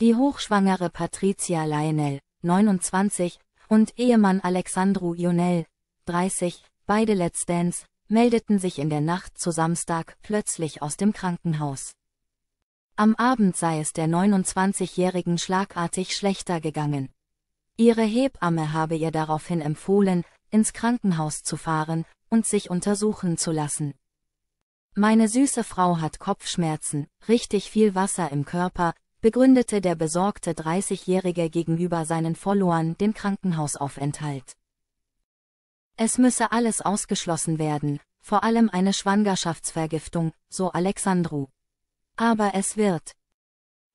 Die hochschwangere Patricia Lionel, 29, und Ehemann Alexandru Ionel, 30, beide Let's Dance, meldeten sich in der Nacht zu Samstag plötzlich aus dem Krankenhaus. Am Abend sei es der 29-Jährigen schlagartig schlechter gegangen. Ihre Hebamme habe ihr daraufhin empfohlen, ins Krankenhaus zu fahren und sich untersuchen zu lassen. Meine süße Frau hat Kopfschmerzen, richtig viel Wasser im Körper, begründete der besorgte 30-Jährige gegenüber seinen Followern den Krankenhausaufenthalt. Es müsse alles ausgeschlossen werden, vor allem eine Schwangerschaftsvergiftung, so Alexandru. Aber es wird.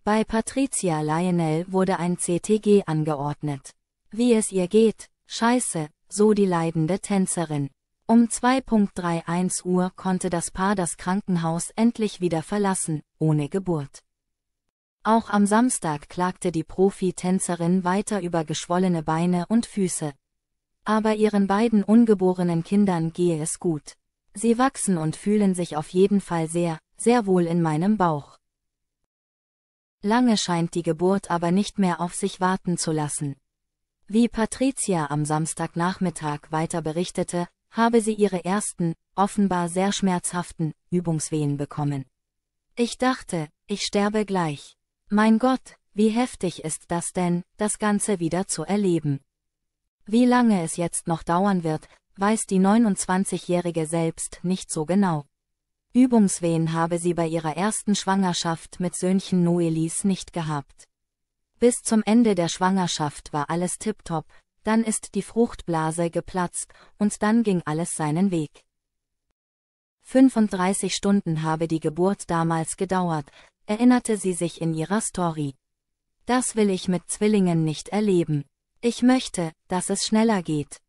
Bei Patricia Lionel wurde ein CTG angeordnet. Wie es ihr geht, scheiße, so die leidende Tänzerin. Um 2.31 Uhr konnte das Paar das Krankenhaus endlich wieder verlassen, ohne Geburt. Auch am Samstag klagte die Profi-Tänzerin weiter über geschwollene Beine und Füße. Aber ihren beiden ungeborenen Kindern gehe es gut. Sie wachsen und fühlen sich auf jeden Fall sehr, sehr wohl in meinem Bauch. Lange scheint die Geburt aber nicht mehr auf sich warten zu lassen. Wie Patricia am Samstagnachmittag weiter berichtete, habe sie ihre ersten, offenbar sehr schmerzhaften, Übungswehen bekommen. Ich dachte, ich sterbe gleich. Mein Gott, wie heftig ist das denn, das Ganze wieder zu erleben. Wie lange es jetzt noch dauern wird, weiß die 29-Jährige selbst nicht so genau. Übungswehen habe sie bei ihrer ersten Schwangerschaft mit Söhnchen Noelis nicht gehabt. Bis zum Ende der Schwangerschaft war alles tiptop, dann ist die Fruchtblase geplatzt und dann ging alles seinen Weg. 35 Stunden habe die Geburt damals gedauert, erinnerte sie sich in ihrer Story. Das will ich mit Zwillingen nicht erleben. Ich möchte, dass es schneller geht.